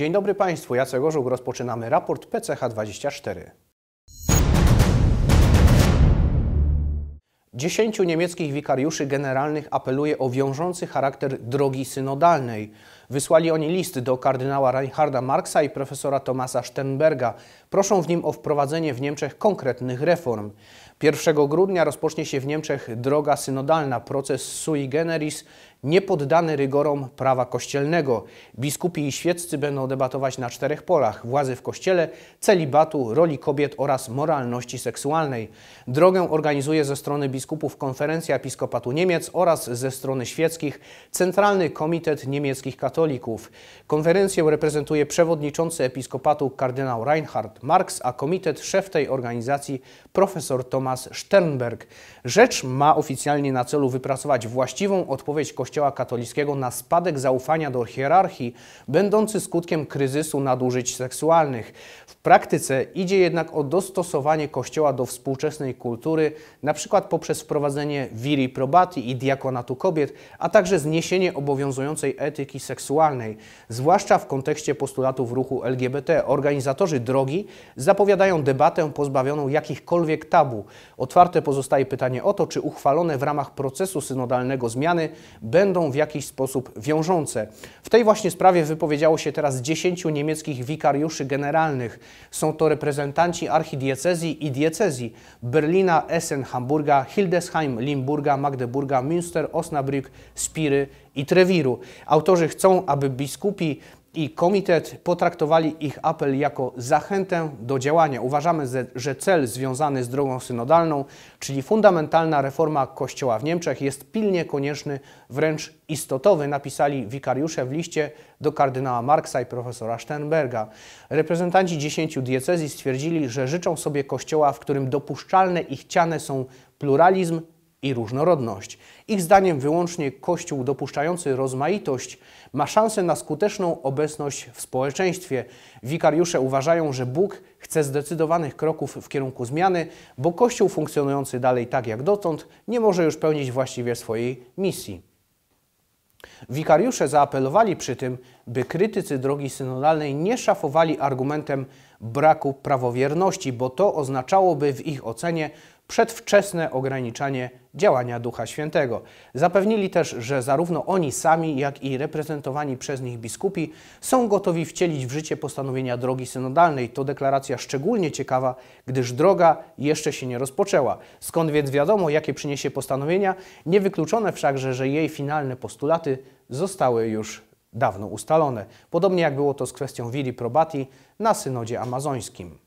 Dzień dobry Państwu, Jacek Orzuk, rozpoczynamy raport PCH24. Dziesięciu niemieckich wikariuszy generalnych apeluje o wiążący charakter drogi synodalnej. Wysłali oni list do kardynała Reinharda Marksa i profesora Tomasa Sternberga. Proszą w nim o wprowadzenie w Niemczech konkretnych reform. 1 grudnia rozpocznie się w Niemczech droga synodalna, proces sui generis, niepoddany rygorom prawa kościelnego. Biskupi i świeccy będą debatować na czterech polach: władzy w kościele, celibatu, roli kobiet oraz moralności seksualnej. Drogę organizuje ze strony biskupów Konferencja Episkopatu Niemiec oraz ze strony świeckich Centralny Komitet Niemieckich Katolików. Konferencję reprezentuje przewodniczący episkopatu kardynał Reinhard Marx, a komitet szef tej organizacji profesor Thomas Sternberg. Rzecz ma oficjalnie na celu wypracować właściwą odpowiedź kościelną. Kościoła katolickiego na spadek zaufania do hierarchii, będący skutkiem kryzysu nadużyć seksualnych. W praktyce idzie jednak o dostosowanie Kościoła do współczesnej kultury, np. poprzez wprowadzenie viri probati i diakonatu kobiet, a także zniesienie obowiązującej etyki seksualnej, zwłaszcza w kontekście postulatów ruchu LGBT. Organizatorzy drogi zapowiadają debatę pozbawioną jakichkolwiek tabu. Otwarte pozostaje pytanie o to, czy uchwalone w ramach procesu synodalnego zmiany będą będą w jakiś sposób wiążące. W tej właśnie sprawie wypowiedziało się teraz 10 niemieckich wikariuszy generalnych. Są to reprezentanci archidiecezji i diecezji Berlina, Essen, Hamburga, Hildesheim, Limburga, Magdeburga, Münster, Osnabrück, Spiry i Trewiru. Autorzy chcą, aby biskupi i komitet potraktowali ich apel jako zachętę do działania. Uważamy, że cel związany z drogą synodalną, czyli fundamentalna reforma Kościoła w Niemczech, jest pilnie konieczny, wręcz istotowy, napisali wikariusze w liście do kardynała Marksa i profesora Sternberga. Reprezentanci dziesięciu diecezji stwierdzili, że życzą sobie Kościoła, w którym dopuszczalne i chciane są pluralizm, i różnorodność. Ich zdaniem wyłącznie Kościół dopuszczający rozmaitość ma szansę na skuteczną obecność w społeczeństwie. Wikariusze uważają, że Bóg chce zdecydowanych kroków w kierunku zmiany, bo Kościół funkcjonujący dalej tak jak dotąd nie może już pełnić właściwie swojej misji. Wikariusze zaapelowali przy tym, by krytycy drogi synodalnej nie szafowali argumentem braku prawowierności, bo to oznaczałoby w ich ocenie przedwczesne ograniczanie działania Ducha Świętego. Zapewnili też, że zarówno oni sami, jak i reprezentowani przez nich biskupi są gotowi wcielić w życie postanowienia drogi synodalnej. To deklaracja szczególnie ciekawa, gdyż droga jeszcze się nie rozpoczęła. Skąd więc wiadomo, jakie przyniesie postanowienia? Niewykluczone wszakże, że jej finalne postulaty zostały już dawno ustalone. Podobnie jak było to z kwestią Viri Probati na synodzie amazońskim.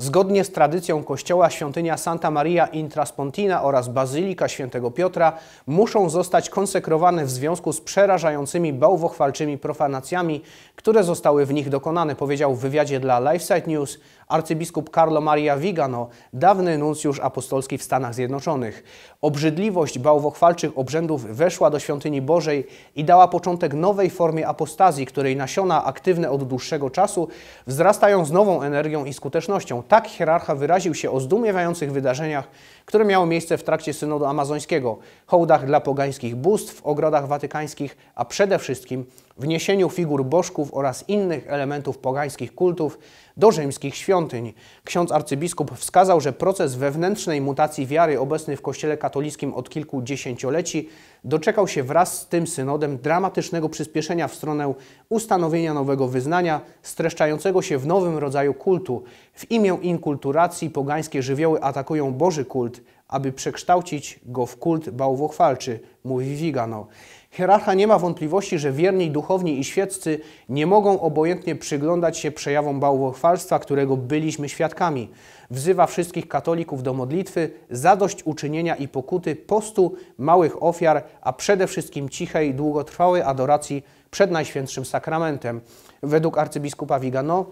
Zgodnie z tradycją kościoła świątynia Santa Maria in Traspontina oraz Bazylika Świętego Piotra muszą zostać konsekrowane w związku z przerażającymi bałwochwalczymi profanacjami, które zostały w nich dokonane, powiedział w wywiadzie dla Lifesite News arcybiskup Carlo Maria Vigano, dawny nuncjusz apostolski w Stanach Zjednoczonych. Obrzydliwość bałwochwalczych obrzędów weszła do świątyni Bożej i dała początek nowej formie apostazji, której nasiona aktywne od dłuższego czasu wzrastają z nową energią i skutecznością tak hierarcha wyraził się o zdumiewających wydarzeniach, które miały miejsce w trakcie synodu amazońskiego, hołdach dla pogańskich bóstw, ogrodach watykańskich, a przede wszystkim wniesieniu figur bożków oraz innych elementów pogańskich kultów do rzymskich świątyń. Ksiądz arcybiskup wskazał, że proces wewnętrznej mutacji wiary obecny w kościele katolickim od kilku dziesięcioleci doczekał się wraz z tym synodem dramatycznego przyspieszenia w stronę ustanowienia nowego wyznania, streszczającego się w nowym rodzaju kultu. W imię inkulturacji pogańskie żywioły atakują Boży kult, aby przekształcić go w kult bałwochwalczy, mówi Wigano. Hierarcha nie ma wątpliwości, że wierni, duchowni i świeccy nie mogą obojętnie przyglądać się przejawom bałwochwalstwa, którego byliśmy świadkami. Wzywa wszystkich katolików do modlitwy, zadośćuczynienia i pokuty, postu, małych ofiar, a przede wszystkim cichej, długotrwałej adoracji przed Najświętszym Sakramentem. Według arcybiskupa Vigano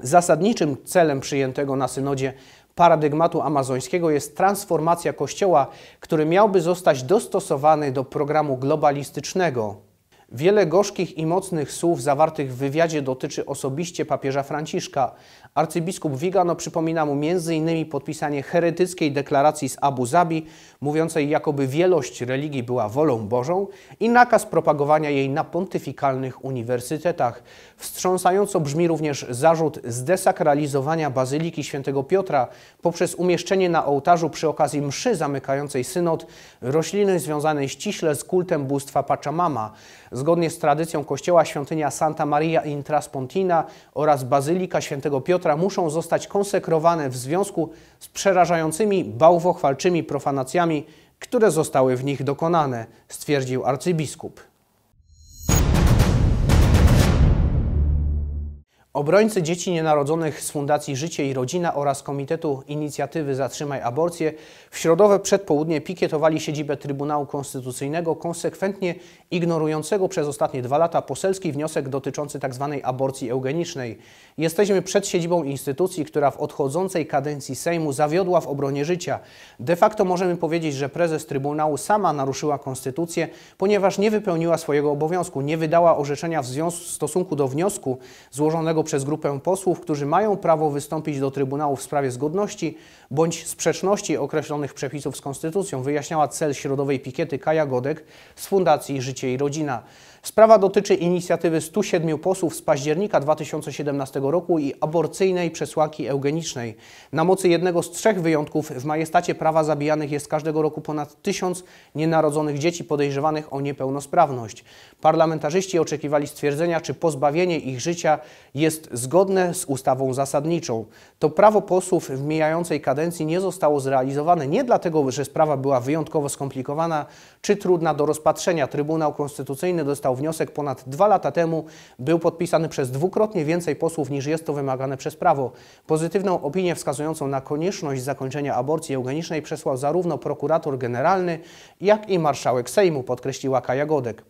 zasadniczym celem przyjętego na synodzie paradygmatu amazońskiego jest transformacja Kościoła, który miałby zostać dostosowany do programu globalistycznego. Wiele gorzkich i mocnych słów zawartych w wywiadzie dotyczy osobiście papieża Franciszka. Arcybiskup Vigano przypomina mu m.in. podpisanie heretyckiej deklaracji z Abu Zabi, mówiącej jakoby wielość religii była wolą Bożą i nakaz propagowania jej na pontyfikalnych uniwersytetach. Wstrząsająco brzmi również zarzut zdesakralizowania Bazyliki Świętego Piotra poprzez umieszczenie na ołtarzu przy okazji mszy zamykającej synod rośliny związanej ściśle z kultem bóstwa Pachamama. Zgodnie z tradycją kościoła świątynia Santa Maria in Traspontina oraz Bazylika Świętego Piotra muszą zostać konsekrowane w związku z przerażającymi bałwochwalczymi profanacjami, które zostały w nich dokonane, stwierdził arcybiskup. Obrońcy dzieci nienarodzonych z Fundacji Życie i Rodzina oraz Komitetu Inicjatywy Zatrzymaj Aborcję w środowe przedpołudnie pikietowali siedzibę Trybunału Konstytucyjnego, konsekwentnie ignorującego przez ostatnie dwa lata poselski wniosek dotyczący tzw. Tak aborcji eugenicznej. Jesteśmy przed siedzibą instytucji, która w odchodzącej kadencji Sejmu zawiodła w obronie życia. De facto możemy powiedzieć, że prezes Trybunału sama naruszyła konstytucję, ponieważ nie wypełniła swojego obowiązku, nie wydała orzeczenia w stosunku do wniosku złożonego przez grupę posłów, którzy mają prawo wystąpić do Trybunału w sprawie zgodności bądź sprzeczności określonych przepisów z Konstytucją, wyjaśniała cel środowej pikiety Kaja Godek z Fundacji Życie i Rodzina. Sprawa dotyczy inicjatywy 107 posłów z października 2017 roku i aborcyjnej przesłanki eugenicznej. Na mocy jednego z trzech wyjątków w majestacie prawa zabijanych jest każdego roku ponad tysiąc nienarodzonych dzieci podejrzewanych o niepełnosprawność. Parlamentarzyści oczekiwali stwierdzenia, czy pozbawienie ich życia jest zgodne z ustawą zasadniczą. To prawo posłów w mijającej kadencji nie zostało zrealizowane nie dlatego, że sprawa była wyjątkowo skomplikowana czy trudna do rozpatrzenia. Trybunał Konstytucyjny dostał wniosek ponad dwa lata temu, był podpisany przez dwukrotnie więcej posłów niż jest to wymagane przez prawo. Pozytywną opinię wskazującą na konieczność zakończenia aborcji eugenicznej przesłał zarówno prokurator generalny, jak i marszałek Sejmu, podkreśliła Kaja Godek.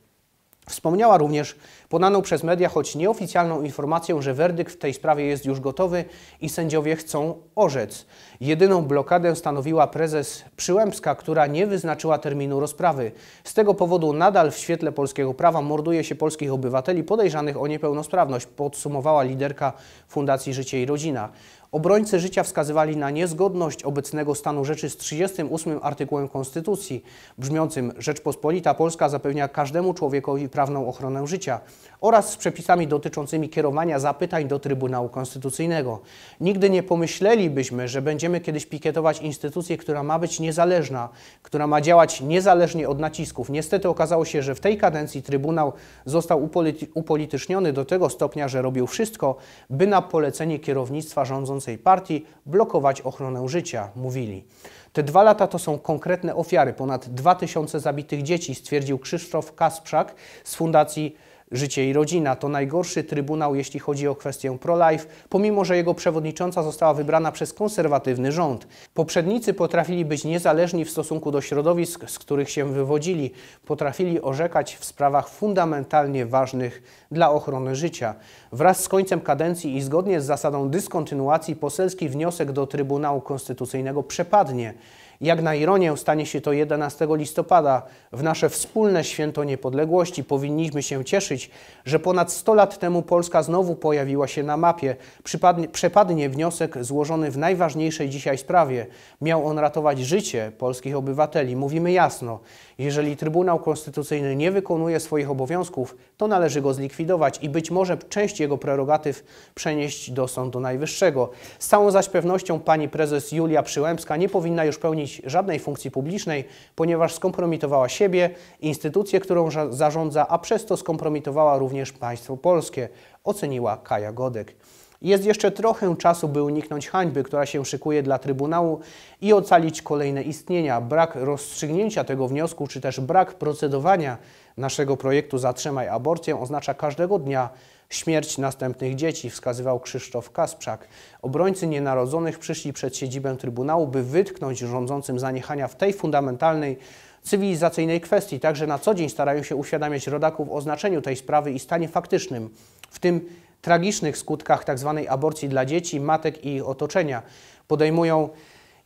Wspomniała również podaną przez media, choć nieoficjalną informację, że werdykt w tej sprawie jest już gotowy i sędziowie chcą orzec. Jedyną blokadę stanowiła prezes Przyłębska, która nie wyznaczyła terminu rozprawy. Z tego powodu nadal w świetle polskiego prawa morduje się polskich obywateli podejrzanych o niepełnosprawność, podsumowała liderka Fundacji Życie i Rodzina. Obrońcy życia wskazywali na niezgodność obecnego stanu rzeczy z 38 artykułem Konstytucji, brzmiącym Rzeczpospolita Polska zapewnia każdemu człowiekowi prawną ochronę życia oraz z przepisami dotyczącymi kierowania zapytań do Trybunału Konstytucyjnego. Nigdy nie pomyślelibyśmy, że będziemy kiedyś pikietować instytucję, która ma być niezależna, która ma działać niezależnie od nacisków. Niestety okazało się, że w tej kadencji Trybunał został upolity upolityczniony do tego stopnia, że robił wszystko, by na polecenie kierownictwa rządzącego rządzącej partii blokować ochronę życia, mówili. Te dwa lata to są konkretne ofiary, ponad 2000 zabitych dzieci, stwierdził Krzysztof Kasprzak z Fundacji Życie i rodzina to najgorszy trybunał, jeśli chodzi o kwestię pro-life, pomimo że jego przewodnicząca została wybrana przez konserwatywny rząd. Poprzednicy potrafili być niezależni w stosunku do środowisk, z których się wywodzili, potrafili orzekać w sprawach fundamentalnie ważnych dla ochrony życia. Wraz z końcem kadencji i zgodnie z zasadą dyskontynuacji poselski wniosek do Trybunału Konstytucyjnego przepadnie. Jak na ironię stanie się to 11 listopada. W nasze wspólne święto niepodległości powinniśmy się cieszyć, że ponad 100 lat temu Polska znowu pojawiła się na mapie. Przypadnie, przepadnie wniosek złożony w najważniejszej dzisiaj sprawie. Miał on ratować życie polskich obywateli. Mówimy jasno, jeżeli Trybunał Konstytucyjny nie wykonuje swoich obowiązków, to należy go zlikwidować i być może część jego prerogatyw przenieść do Sądu Najwyższego. Z całą zaś pewnością pani prezes Julia Przyłębska nie powinna już pełnić pełnić żadnej funkcji publicznej, ponieważ skompromitowała siebie, instytucję, którą zarządza, a przez to skompromitowała również państwo polskie, oceniła Kaja Godek. Jest jeszcze trochę czasu, by uniknąć hańby, która się szykuje dla Trybunału i ocalić kolejne istnienia. Brak rozstrzygnięcia tego wniosku, czy też brak procedowania naszego projektu Zatrzymaj aborcję oznacza każdego dnia Śmierć następnych dzieci, wskazywał Krzysztof Kasprzak. Obrońcy nienarodzonych przyszli przed siedzibę Trybunału, by wytknąć rządzącym zaniechania w tej fundamentalnej cywilizacyjnej kwestii. Także na co dzień starają się uświadamiać rodaków o znaczeniu tej sprawy i stanie faktycznym, w tym tragicznych skutkach tzw. Tak aborcji dla dzieci, matek i ich otoczenia. Podejmują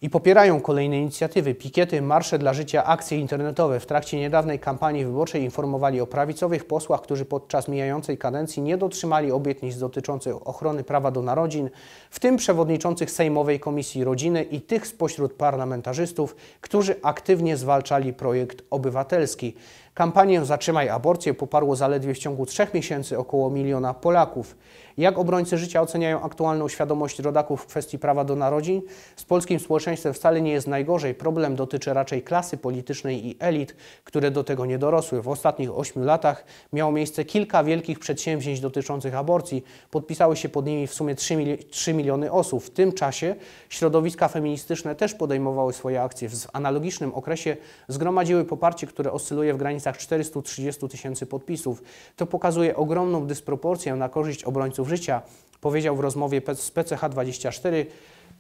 i popierają kolejne inicjatywy, pikiety, marsze dla życia, akcje internetowe. W trakcie niedawnej kampanii wyborczej informowali o prawicowych posłach, którzy podczas mijającej kadencji nie dotrzymali obietnic dotyczących ochrony prawa do narodzin, w tym przewodniczących Sejmowej Komisji Rodziny i tych spośród parlamentarzystów, którzy aktywnie zwalczali projekt obywatelski. Kampanię Zatrzymaj aborcję poparło zaledwie w ciągu trzech miesięcy około miliona Polaków. Jak obrońcy życia oceniają aktualną świadomość rodaków w kwestii prawa do narodzin? Z polskim społeczeństwem wcale nie jest najgorzej. Problem dotyczy raczej klasy politycznej i elit, które do tego nie dorosły. W ostatnich ośmiu latach miało miejsce kilka wielkich przedsięwzięć dotyczących aborcji. Podpisały się pod nimi w sumie 3, mili 3 miliony osób. W tym czasie środowiska feministyczne też podejmowały swoje akcje. W analogicznym okresie zgromadziły poparcie, które oscyluje w granicach granicach 430 tysięcy podpisów. To pokazuje ogromną dysproporcję na korzyść obrońców życia, powiedział w rozmowie z PCH24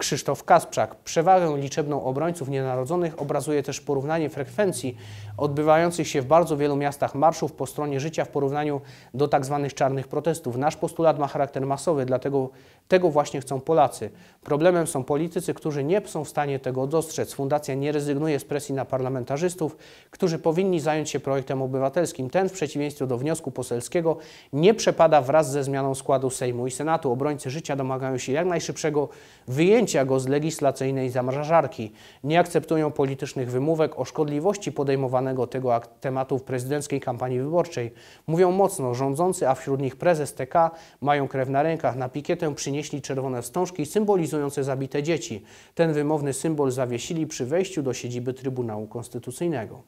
Krzysztof Kasprzak. Przewagę liczebną obrońców nienarodzonych obrazuje też porównanie frekwencji odbywających się w bardzo wielu miastach marszów po stronie życia w porównaniu do tzw. Tak czarnych protestów. Nasz postulat ma charakter masowy, dlatego tego właśnie chcą Polacy. Problemem są politycy, którzy nie są w stanie tego dostrzec. Fundacja nie rezygnuje z presji na parlamentarzystów, którzy powinni zająć się projektem obywatelskim. Ten, w przeciwieństwie do wniosku poselskiego, nie przepada wraz ze zmianą składu Sejmu i Senatu. Obrońcy życia domagają się jak najszybszego wyjęcia zdjęcia go z legislacyjnej zamrażarki. Nie akceptują politycznych wymówek o szkodliwości podejmowanego tego tematu w prezydenckiej kampanii wyborczej. Mówią mocno, rządzący, a wśród nich prezes TK, mają krew na rękach. Na pikietę przynieśli czerwone wstążki symbolizujące zabite dzieci. Ten wymowny symbol zawiesili przy wejściu do siedziby Trybunału Konstytucyjnego.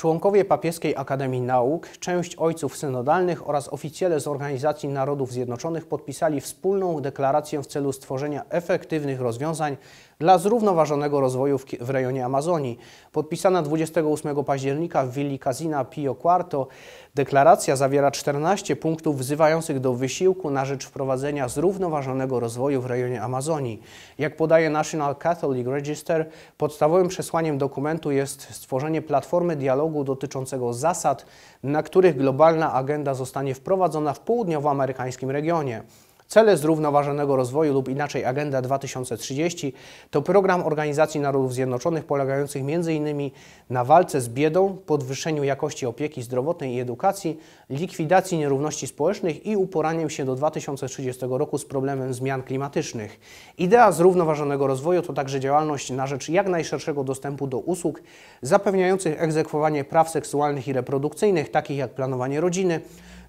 Członkowie Papieskiej Akademii Nauk, część ojców synodalnych oraz oficjele z Organizacji Narodów Zjednoczonych podpisali wspólną deklarację w celu stworzenia efektywnych rozwiązań dla zrównoważonego rozwoju w, w rejonie Amazonii. Podpisana 28 października w willi Casina Pio Quarto deklaracja zawiera 14 punktów wzywających do wysiłku na rzecz wprowadzenia zrównoważonego rozwoju w rejonie Amazonii. Jak podaje National Catholic Register, podstawowym przesłaniem dokumentu jest stworzenie platformy dialogu dotyczącego zasad, na których globalna agenda zostanie wprowadzona w południowoamerykańskim regionie. Cele zrównoważonego rozwoju lub inaczej Agenda 2030 to program Organizacji Narodów Zjednoczonych polegających m.in. na walce z biedą, podwyższeniu jakości opieki zdrowotnej i edukacji, likwidacji nierówności społecznych i uporaniem się do 2030 roku z problemem zmian klimatycznych. Idea zrównoważonego rozwoju to także działalność na rzecz jak najszerszego dostępu do usług zapewniających egzekwowanie praw seksualnych i reprodukcyjnych, takich jak planowanie rodziny,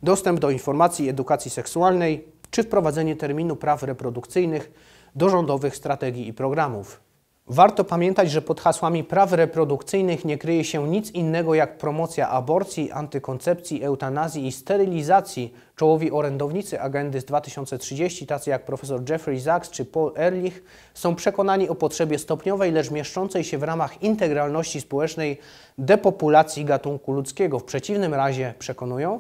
dostęp do informacji i edukacji seksualnej, czy wprowadzenie terminu praw reprodukcyjnych do rządowych strategii i programów. Warto pamiętać, że pod hasłami praw reprodukcyjnych nie kryje się nic innego jak promocja aborcji, antykoncepcji, eutanazji i sterylizacji. Czołowi orędownicy agendy z 2030, tacy jak profesor Jeffrey Sachs czy Paul Ehrlich, są przekonani o potrzebie stopniowej, lecz mieszczącej się w ramach integralności społecznej depopulacji gatunku ludzkiego. W przeciwnym razie, przekonują,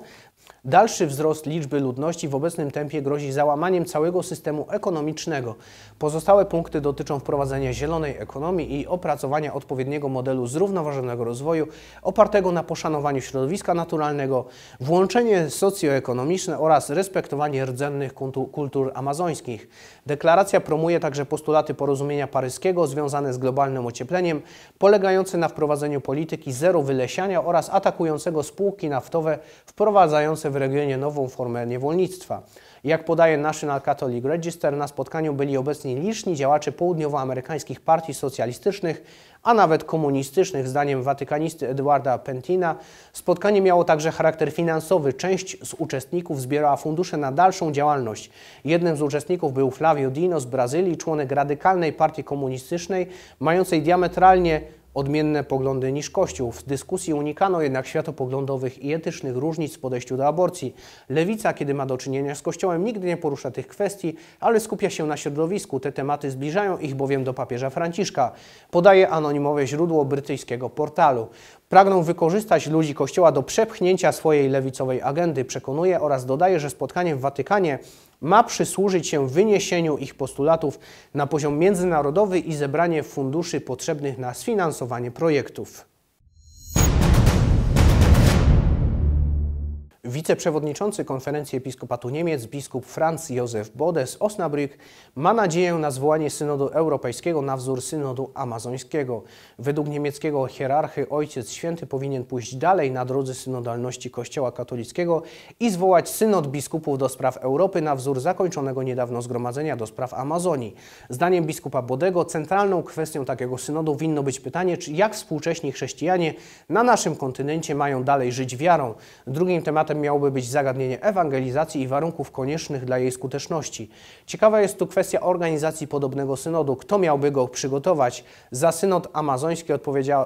Dalszy wzrost liczby ludności w obecnym tempie grozi załamaniem całego systemu ekonomicznego. Pozostałe punkty dotyczą wprowadzenia zielonej ekonomii i opracowania odpowiedniego modelu zrównoważonego rozwoju opartego na poszanowaniu środowiska naturalnego, włączenie socjoekonomiczne oraz respektowanie rdzennych kultur amazońskich. Deklaracja promuje także postulaty porozumienia paryskiego związane z globalnym ociepleniem, polegające na wprowadzeniu polityki zero wylesiania oraz atakującego spółki naftowe wprowadzające w regionie nową formę niewolnictwa. Jak podaje National Catholic Register, na spotkaniu byli obecni liczni działacze południowoamerykańskich partii socjalistycznych, a nawet komunistycznych, zdaniem watykanisty Edwarda Pentina. Spotkanie miało także charakter finansowy. Część z uczestników zbierała fundusze na dalszą działalność. Jednym z uczestników był Flavio Dino z Brazylii, członek radykalnej partii komunistycznej, mającej diametralnie odmienne poglądy niż Kościół. W dyskusji unikano jednak światopoglądowych i etycznych różnic w podejściu do aborcji. Lewica, kiedy ma do czynienia z Kościołem, nigdy nie porusza tych kwestii, ale skupia się na środowisku. Te tematy zbliżają ich bowiem do papieża Franciszka, podaje anonimowe źródło brytyjskiego portalu. Pragną wykorzystać ludzi Kościoła do przepchnięcia swojej lewicowej agendy, przekonuje oraz dodaje, że spotkanie w Watykanie ma przysłużyć się wyniesieniu ich postulatów na poziom międzynarodowy i zebranie funduszy potrzebnych na sfinansowanie projektów. Wiceprzewodniczący Konferencji Episkopatu Niemiec, biskup Franz Józef Bode z Osnabrück ma nadzieję na zwołanie synodu europejskiego na wzór synodu amazońskiego. Według niemieckiego hierarchy Ojciec Święty powinien pójść dalej na drodze synodalności Kościoła katolickiego i zwołać synod biskupów do spraw Europy na wzór zakończonego niedawno zgromadzenia do spraw Amazonii. Zdaniem biskupa Bodego centralną kwestią takiego synodu winno być pytanie, czy jak współcześni chrześcijanie na naszym kontynencie mają dalej żyć wiarą. Drugim tematem tematem miałoby być zagadnienie ewangelizacji i warunków koniecznych dla jej skuteczności. Ciekawa jest tu kwestia organizacji podobnego synodu. Kto miałby go przygotować? Za synod amazoński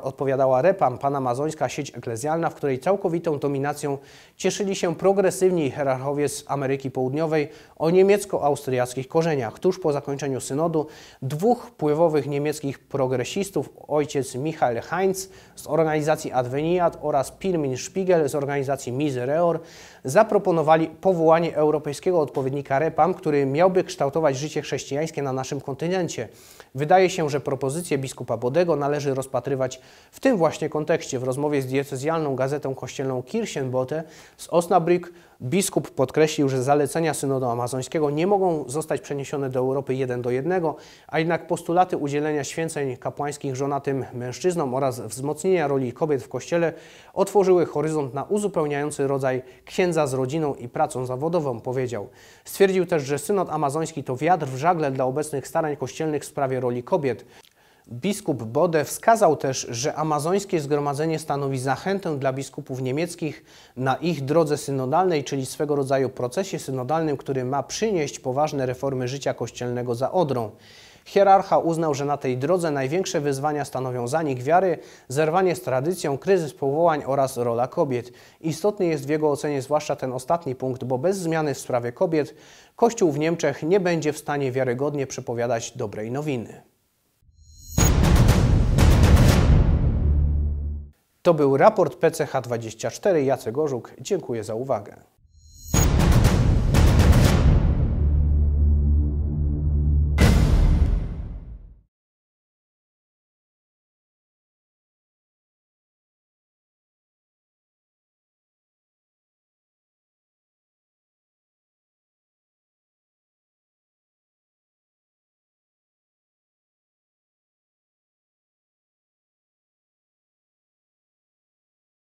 odpowiadała Repam, panamazońska sieć eklezjalna, w której całkowitą dominacją cieszyli się progresywni hierarchowie z Ameryki Południowej o niemiecko-austriackich korzeniach. Tuż po zakończeniu synodu dwóch wpływowych niemieckich progresistów, ojciec Michael Heinz z organizacji Adveniat oraz Pirmin Spiegel z organizacji Misereor zaproponowali powołanie europejskiego odpowiednika REPAM, który miałby kształtować życie chrześcijańskie na naszym kontynencie. Wydaje się, że propozycję biskupa Bodego należy rozpatrywać w tym właśnie kontekście. W rozmowie z diecezjalną gazetą kościelną Kirchenbote z Osnabrück Biskup podkreślił, że zalecenia synodu amazońskiego nie mogą zostać przeniesione do Europy jeden do jednego, a jednak postulaty udzielenia święceń kapłańskich żonatym mężczyznom oraz wzmocnienia roli kobiet w kościele otworzyły horyzont na uzupełniający rodzaj księdza z rodziną i pracą zawodową, powiedział. Stwierdził też, że synod amazoński to wiatr w żagle dla obecnych starań kościelnych w sprawie roli kobiet. Biskup Bode wskazał też, że amazońskie zgromadzenie stanowi zachętę dla biskupów niemieckich na ich drodze synodalnej, czyli swego rodzaju procesie synodalnym, który ma przynieść poważne reformy życia kościelnego za Odrą. Hierarcha uznał, że na tej drodze największe wyzwania stanowią zanik wiary, zerwanie z tradycją, kryzys powołań oraz rola kobiet. Istotny jest w jego ocenie zwłaszcza ten ostatni punkt, bo bez zmiany w sprawie kobiet Kościół w Niemczech nie będzie w stanie wiarygodnie przepowiadać dobrej nowiny. To był raport PCH24. Jacek Gorzuk. Dziękuję za uwagę.